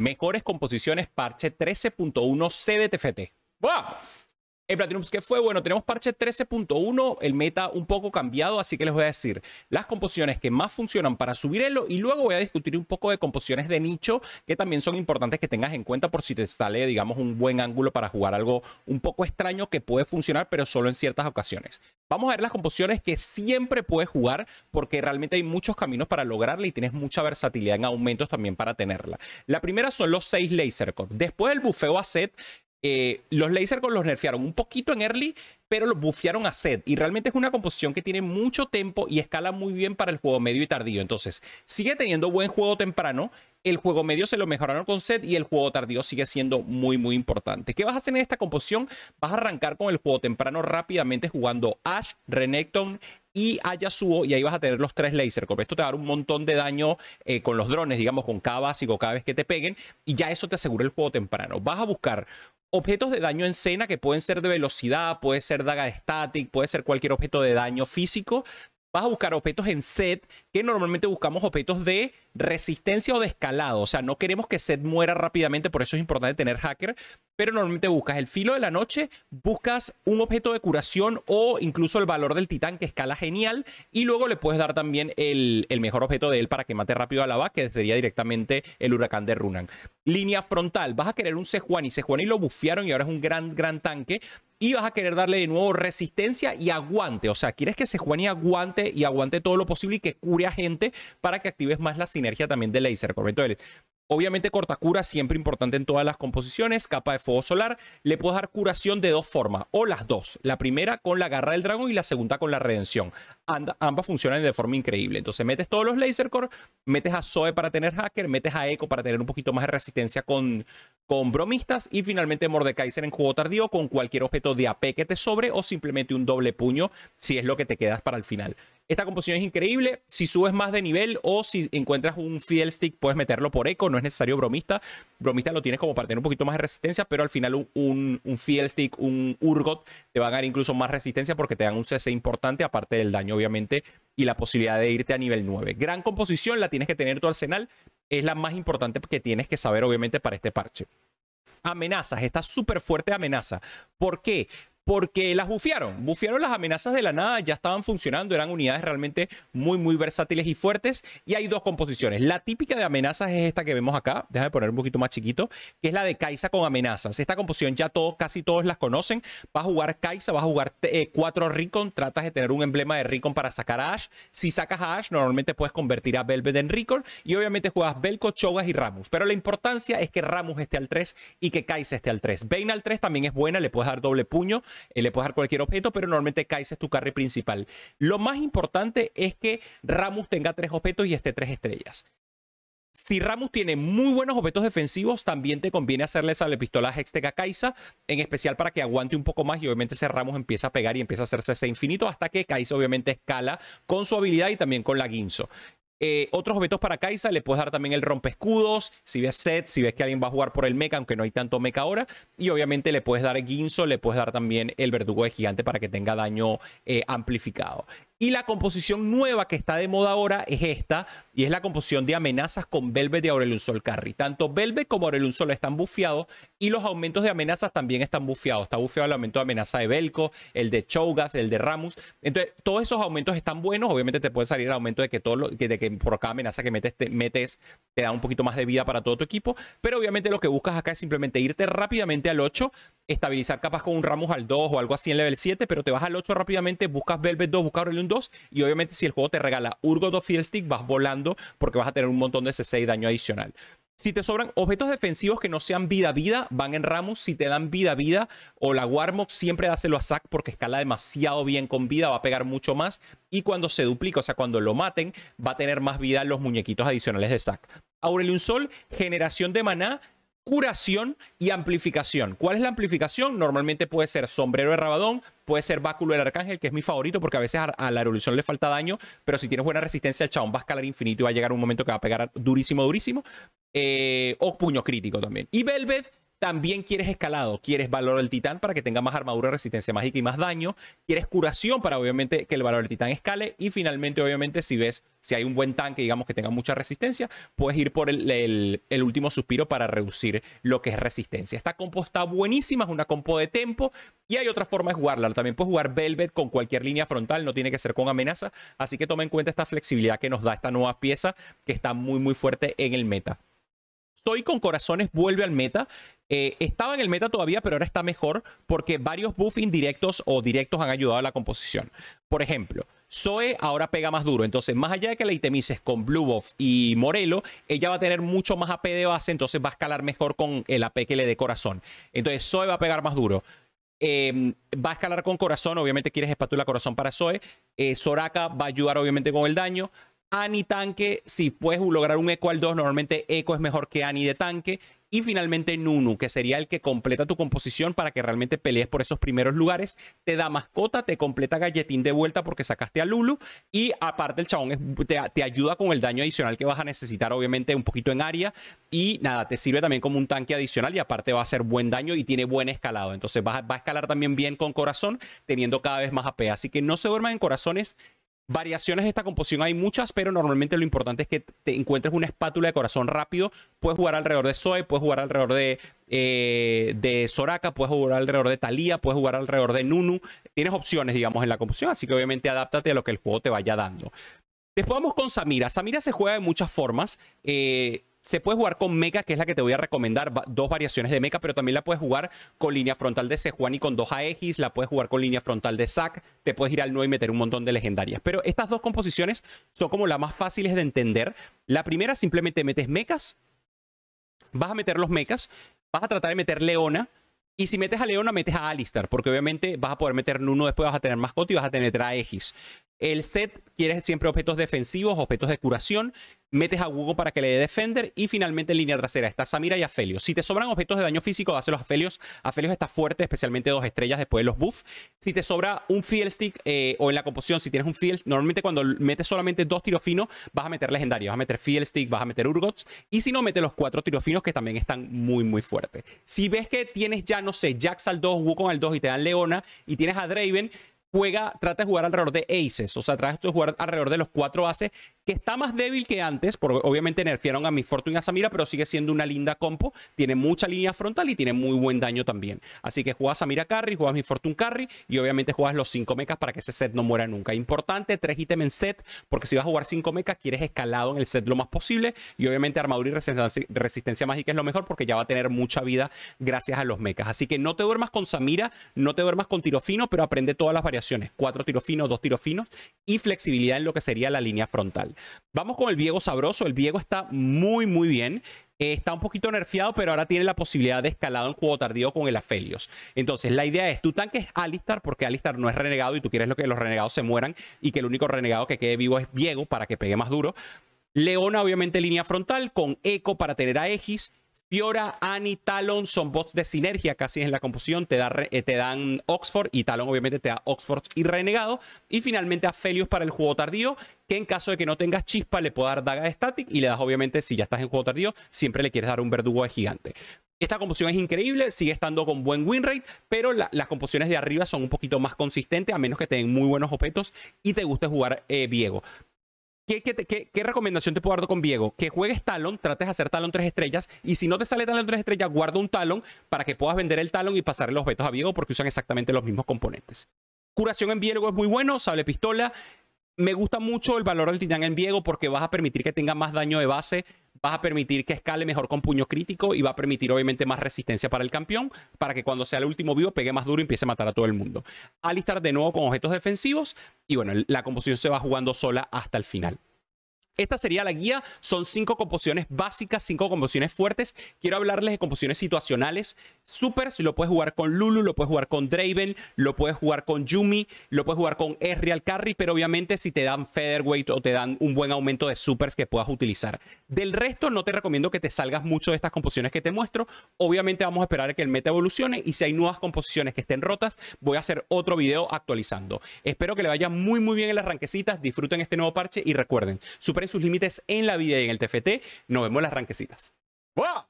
Mejores composiciones parche 13.1 CDTFT. ¡Vamos! El Platinum ¿qué fue, bueno, tenemos parche 13.1, el meta un poco cambiado, así que les voy a decir las composiciones que más funcionan para subir y luego voy a discutir un poco de composiciones de nicho que también son importantes que tengas en cuenta por si te sale, digamos, un buen ángulo para jugar algo un poco extraño que puede funcionar, pero solo en ciertas ocasiones. Vamos a ver las composiciones que siempre puedes jugar porque realmente hay muchos caminos para lograrla y tienes mucha versatilidad en aumentos también para tenerla. La primera son los 6 laser core Después el bufeo a set, eh, los Laser con los nerfearon un poquito en early, pero los bufearon a set. Y realmente es una composición que tiene mucho tempo y escala muy bien para el juego medio y tardío. Entonces, sigue teniendo buen juego temprano. El juego medio se lo mejoraron con set y el juego tardío sigue siendo muy, muy importante. ¿Qué vas a hacer en esta composición? Vas a arrancar con el juego temprano rápidamente jugando Ash, Renekton, y subo y ahí vas a tener los tres laser Porque Esto te va a dar un montón de daño eh, con los drones, digamos, con cada básico cada vez que te peguen, y ya eso te asegura el juego temprano. Vas a buscar objetos de daño en cena que pueden ser de velocidad, puede ser daga de static, puede ser cualquier objeto de daño físico vas a buscar objetos en set, que normalmente buscamos objetos de resistencia o de escalado. O sea, no queremos que set muera rápidamente, por eso es importante tener hacker. Pero normalmente buscas el filo de la noche, buscas un objeto de curación o incluso el valor del titán que escala genial. Y luego le puedes dar también el, mejor objeto de él para que mate rápido a la base, que sería directamente el huracán de Runan. Línea frontal, vas a querer un Sejuani. Sejuani lo bufiaron y ahora es un gran, gran tanque y vas a querer darle de nuevo resistencia y aguante. O sea, quieres que se y aguante y aguante todo lo posible y que cure a gente para que actives más la sinergia también de Laser ¿correcto? Obviamente corta cura siempre importante en todas las composiciones, capa de fuego solar. Le puedes dar curación de dos formas o las dos. La primera con la garra del dragón y la segunda con la redención. ambas funcionan de forma increíble. Entonces metes todos los laser core, metes a Zoe para tener hacker, metes a Echo para tener un poquito más de resistencia con, con bromistas y finalmente Mordekaiser en juego tardío con cualquier objeto de AP que te sobre o simplemente un doble puño si es lo que te quedas para el final. Esta composición es increíble. Si subes más de nivel o si encuentras un Field Stick, puedes meterlo por eco. No es necesario bromista. Bromista lo tienes como para tener un poquito más de resistencia, pero al final un, un, Stick, un Urgot, te va a dar incluso más resistencia porque te dan un CC importante, aparte del daño, obviamente, y la posibilidad de irte a nivel 9. Gran composición, la tienes que tener tu arsenal. Es la más importante que tienes que saber, obviamente, para este parche amenazas, esta súper fuerte amenaza. ¿Por qué? porque las bufiaron. Bufiaron las amenazas de la nada, ya estaban funcionando, eran unidades realmente muy, muy versátiles y fuertes. Y hay dos composiciones. La típica de amenazas es esta que vemos acá, déjame poner un poquito más chiquito, que es la de Kaisa con amenazas. Esta composición ya todos, casi todos las conocen. Vas a jugar Kaisa, vas a jugar eh, cuatro tratas de tener un emblema de Ricon para sacar a Ash. Si sacas a Ash, normalmente puedes convertir a Velvet en Ricon. Y obviamente juegas Belco, Chogas y Ramos Pero la importancia es que Ramos esté al 3 y que Kaisa esté al 3. Vayne al 3 también es buena, le puedes dar doble puño. Eh, le puedes dar cualquier objeto, pero normalmente Kai'Sa es tu carry principal. Lo más importante es que Ramus tenga tres objetos y esté tres estrellas. Si Ramus tiene muy buenos objetos defensivos, también te conviene hacerle sable pistola Hextech a Kaisa, en especial para que aguante un poco más y obviamente ese Ramus empieza a pegar y empieza a hacerse ese infinito hasta que Kaisa obviamente escala con su habilidad y también con la Guinzo. Eh, otros objetos para Kaisa, le puedes dar también el escudos si ves set, si ves que alguien va a jugar por el mecha, aunque no hay tanto mecha ahora. Y obviamente le puedes dar Ginzo, le puedes dar también el verdugo de gigante para que tenga daño eh, amplificado. Y la composición nueva que está de moda ahora es esta, y es la composición de amenazas con Velvet de Aurelun Sol Carry. Tanto Velvet como Aurelun Sol están bufiados y los aumentos de amenazas también están bufeados. Está bufeado el aumento de amenaza de Belco, el de Chougas, el de Ramus. Entonces, todos esos aumentos están buenos. Obviamente te puede salir el aumento de que, todo lo, de que por cada amenaza que metes, te metes da un poquito más de vida para todo tu equipo, pero obviamente lo que buscas acá es simplemente irte rápidamente al 8, estabilizar capas con un Ramos al 2 o algo así en level 7, pero te vas al 8 rápidamente, buscas Velvet 2, buscas un 2 y obviamente si el juego te regala Urgo 2 Field vas volando porque vas a tener un montón de CC y daño adicional. Si te sobran objetos defensivos que no sean vida-vida, van en Ramos. Si te dan vida-vida o la Warmock, siempre dáselo a Zack porque escala demasiado bien con vida, va a pegar mucho más. Y cuando se duplica, o sea, cuando lo maten, va a tener más vida los muñequitos adicionales de Zack. Aurelion Sol, generación de maná, curación y amplificación. ¿Cuál es la amplificación? Normalmente puede ser sombrero de rabadón, puede ser báculo del arcángel, que es mi favorito porque a veces a, la evolución le falta daño, pero si tienes buena resistencia al chabón va a escalar infinito y va a llegar un momento que va a pegar durísimo, durísimo. Eh, o puño crítico también. Y Velvet, también quieres escalado, quieres valor del titán para que tenga más armadura, resistencia mágica y más daño. Quieres curación para obviamente que el valor del titán escale. Y finalmente, obviamente, si ves, si hay un buen tanque, digamos que tenga mucha resistencia, puedes ir por el, último suspiro para reducir lo que es resistencia. Esta compo está buenísima, es una compo de tempo. Y hay otra forma de jugarla. También puedes jugar Velvet con cualquier línea frontal, no tiene que ser con amenaza. Así que toma en cuenta esta flexibilidad que nos da esta nueva pieza que está muy, muy fuerte en el meta. Soy con corazones vuelve al meta. Eh, estaba en el meta todavía, pero ahora está mejor porque varios buffs indirectos o directos han ayudado a la composición. Por ejemplo, Zoe ahora pega más duro. Entonces, más allá de que la itemices con Blue Buff y Morelo, ella va a tener mucho más AP de base, entonces va a escalar mejor con el AP que le dé corazón. Entonces, Zoe va a pegar más duro. Em, va a escalar con corazón, obviamente quieres espátula corazón para Zoe. Eh, Soraka va a ayudar obviamente con el daño. Ani tanque, si puedes lograr un eco al 2, normalmente eco es mejor que Ani de tanque. Y finalmente Nunu, que sería el que completa tu composición para que realmente pelees por esos primeros lugares. Te da mascota, te completa galletín de vuelta porque sacaste a Lulu. Y aparte el chabón te, ayuda con el daño adicional que vas a necesitar, obviamente, un poquito en área. Y nada, te sirve también como un tanque adicional y aparte va a hacer buen daño y tiene buen escalado. Entonces va, va a escalar también bien con corazón, teniendo cada vez más AP. Así que no se duerman en corazones variaciones de esta composición hay muchas, pero normalmente lo importante es que te encuentres una espátula de corazón rápido. Puedes jugar alrededor de Zoe, puedes jugar alrededor de, eh, de Soraka, puedes jugar alrededor de Thalía, puedes jugar alrededor de Nunu. Tienes opciones, digamos, en la composición, así que obviamente adáptate a lo que el juego te vaya dando. Después vamos con Samira. Samira se juega de muchas formas. Eh, se puede jugar con mecha, que es la que te voy a recomendar, dos variaciones de mecha, pero también la puedes jugar con línea frontal de Sejuani con dos AX, la puedes jugar con línea frontal de Zack. te puedes ir al 9 y meter un montón de legendarias. Pero estas dos composiciones son como las más fáciles de entender. La primera simplemente metes mechas, vas a meter los mechas, vas a tratar de meter Leona, y si metes a Leona, metes a Alistar, porque obviamente vas a poder meter uno después, vas a tener mascota y vas a tener a El set quiere siempre objetos defensivos, objetos de curación, metes a Hugo para que le dé Defender y finalmente en línea trasera está Samira y Aphelios Si te sobran objetos de daño físico, dáselos a Aphelios Aphelios está fuerte, especialmente dos estrellas después de los buffs. Si te sobra un Fiel Stick eh, o en la composición, si tienes un Fiel, normalmente cuando metes solamente dos tiros finos, vas a meter legendario, vas a meter Fiel Stick, vas a meter Urgots y si no, mete los cuatro tiros finos que también están muy, muy fuertes. Si ves que tienes ya, no sé, Jax al 2, Wukong al 2 y te dan Leona y tienes a Draven, juega, trata de jugar alrededor de aces, o sea, trata de jugar alrededor de los cuatro aces, que está más débil que antes, porque obviamente nerfearon a mi Fortune a Samira, pero sigue siendo una linda compo, tiene mucha línea frontal y tiene muy buen daño también. Así que juegas Samira Carry, juegas mi Fortune Carry y obviamente juegas los cinco mechas para que ese set no muera nunca. Importante, tres ítems en set, porque si vas a jugar 5 mechas, quieres escalado en el set lo más posible y obviamente armadura y resistencia, mágica es lo mejor porque ya va a tener mucha vida gracias a los mechas. Así que no te duermas con Samira, no te duermas con tiro fino, pero aprende todas las variaciones cuatro tiros finos, dos tiros finos y flexibilidad en lo que sería la línea frontal. Vamos con el Viego sabroso, el Viego está muy muy bien. Eh, está un poquito nerfeado, pero ahora tiene la posibilidad de escalado en juego tardío con el afelios Entonces, la idea es, tu tanque es Alistar, porque Alistar no es renegado y tú quieres lo que los renegados se mueran y que el único renegado que quede vivo es Viego para que pegue más duro. Leona, obviamente, línea frontal, con Eco para tener a Aegis. Piora, Annie, Talon son bots de sinergia casi en la composición. Eh, te, dan Oxford y Talon obviamente te da Oxford y Renegado. Y finalmente a Felios para el juego tardío, que en caso de que no tengas chispa le puedo dar daga de static y le das obviamente, si ya estás en juego tardío, siempre le quieres dar un verdugo de gigante. Esta composición es increíble, sigue estando con buen win rate, pero las composiciones de arriba son un poquito más consistentes, a menos que te muy buenos objetos y te guste jugar eh, Viego. ¿Qué, qué, recomendación te puedo dar con Diego? Que juegues Talon, trates de hacer talón tres estrellas, y si no te sale talón tres estrellas, guarda un talón para que puedas vender el talón y pasarle los vetos a Diego porque usan exactamente los mismos componentes. Curación en Viego es muy bueno, sale pistola. Me gusta mucho el valor del titán en Viego porque vas a permitir que tenga más daño de base, vas a permitir que escale mejor con puño crítico y va a permitir obviamente más resistencia para el campeón, para que cuando sea el último vivo pegue más duro y empiece a matar a todo el mundo. Alistar de nuevo con objetos defensivos y bueno, la composición se va jugando sola hasta el final. Esta sería la guía. Son cinco composiciones básicas, cinco composiciones fuertes. Quiero hablarles de composiciones situacionales. Super, si lo puedes jugar con Lulu, lo puedes jugar con Draven, lo puedes jugar con Yumi, lo puedes jugar con Ezreal Carry, pero obviamente si te dan Featherweight o te dan un buen aumento de supers que puedas utilizar. Del resto, no te recomiendo que te salgas mucho de estas composiciones que te muestro. Obviamente vamos a esperar a que el meta evolucione y si hay nuevas composiciones que estén rotas, voy a hacer otro video actualizando. Espero que le vaya muy muy bien en las ranquecitas, disfruten este nuevo parche y recuerden, super sus límites en la vida y en el TFT. Nos vemos las ranquecitas. ¡Buah!